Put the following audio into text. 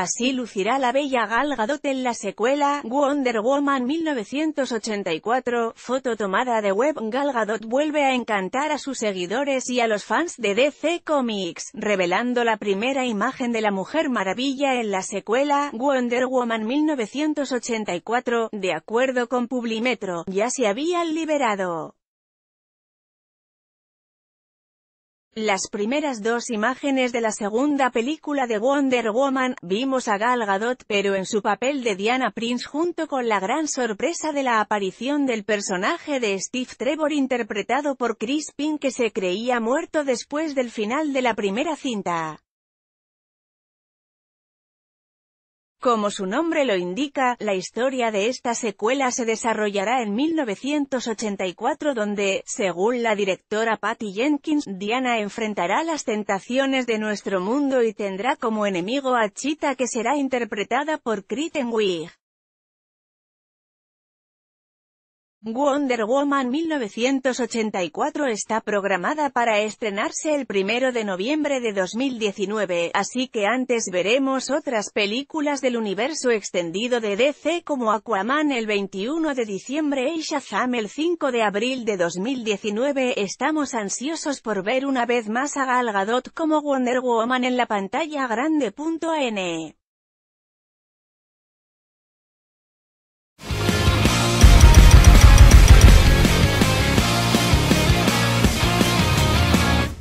Así lucirá la bella Gal Gadot en la secuela, Wonder Woman 1984, foto tomada de web Gal Gadot vuelve a encantar a sus seguidores y a los fans de DC Comics, revelando la primera imagen de la Mujer Maravilla en la secuela, Wonder Woman 1984, de acuerdo con Publimetro, ya se habían liberado. Las primeras dos imágenes de la segunda película de Wonder Woman, vimos a Gal Gadot, pero en su papel de Diana Prince junto con la gran sorpresa de la aparición del personaje de Steve Trevor interpretado por Chris Pink, que se creía muerto después del final de la primera cinta. Como su nombre lo indica, la historia de esta secuela se desarrollará en 1984 donde, según la directora Patty Jenkins, Diana enfrentará las tentaciones de nuestro mundo y tendrá como enemigo a Cheetah que será interpretada por Kristen Wiig. Wonder Woman 1984 está programada para estrenarse el 1 de noviembre de 2019, así que antes veremos otras películas del universo extendido de DC como Aquaman el 21 de diciembre y Shazam el 5 de abril de 2019. Estamos ansiosos por ver una vez más a Gal Gadot como Wonder Woman en la pantalla N